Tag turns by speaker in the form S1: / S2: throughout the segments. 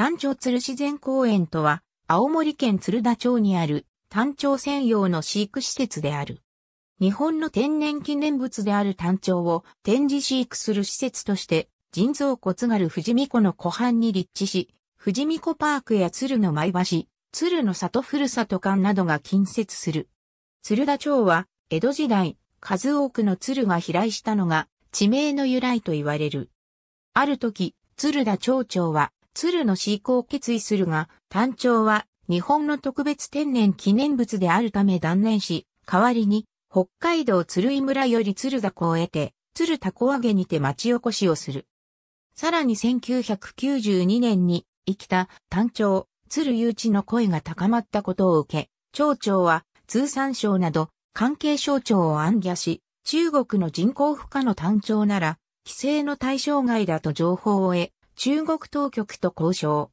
S1: 丹頂鶴自然公園とは、青森県鶴田町にある丹頂専用の飼育施設である。日本の天然記念物である丹頂を展示飼育する施設として、人造骨がる富士見湖の湖畔に立地し、富士見湖パークや鶴の前橋、鶴の里ふるさと館などが近接する。鶴田町は、江戸時代、数多くの鶴が飛来したのが、地名の由来と言われる。ある時、鶴田町長は、鶴の飼育を決意するが、単調は日本の特別天然記念物であるため断念し、代わりに北海道鶴居村より鶴田湖を得て、鶴たこ揚げにて町おこしをする。さらに1992年に生きた単調、鶴誘致の声が高まったことを受け、町長は通産省など関係省庁を暗挙し、中国の人口負荷の単調なら、規制の対象外だと情報を得、中国当局と交渉。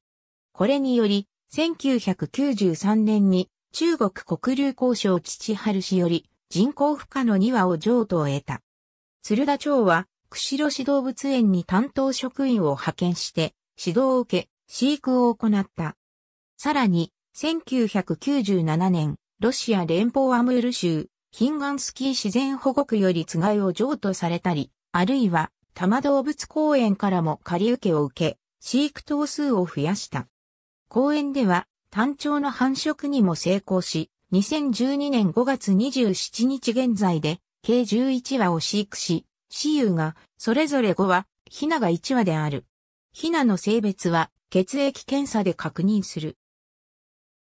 S1: これにより、1993年に中国国流交渉父春氏より人工不可の2羽を譲渡を得た。鶴田町は釧路市動物園に担当職員を派遣して指導を受け飼育を行った。さらに、1997年、ロシア連邦アムール州、ヒンガンスキー自然保護区よりつがいを譲渡されたり、あるいは多摩動物公園からも借り受けを受け、飼育頭数を増やした。公園では、単調の繁殖にも成功し、2012年5月27日現在で、計11羽を飼育し、雌雄が、それぞれ5羽、ヒナが1羽である。ヒナの性別は、血液検査で確認する。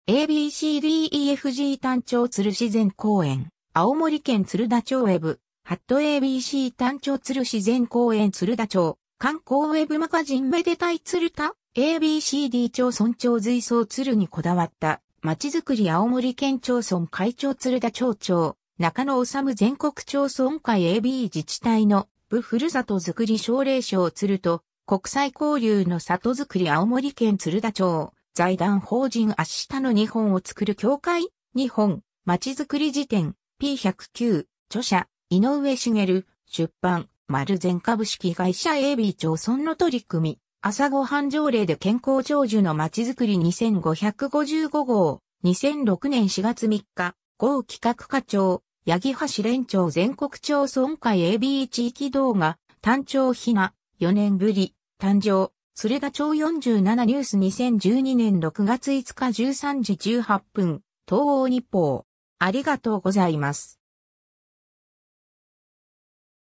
S1: ABCDEFG 単調鶴自然公園、青森県鶴田町ウェブ。ハット ABC 単調鶴自然公園鶴田町、観光ウェブマガジンめでたい鶴田、ABCD 町村長随想鶴にこだわった、町づくり青森県町村会長鶴田町長、中野治全国町村会 AB 自治体の部ふるさとづくり奨励賞鶴と、国際交流の里づくり青森県鶴田町、財団法人明日の日本を作る協会、日本、まちづくり辞典、P109、著者、井上茂、出版、丸全株式会社 AB 町村の取り組み、朝ごはん条例で健康長寿のまちづくり2555号、2006年4月3日、号企画課長、八木橋連長全国町村会 AB 地域動画、単調ひな、4年ぶり、誕生、れ田町47ニュース2012年6月5日13時18分、東欧日報。ありがとうございます。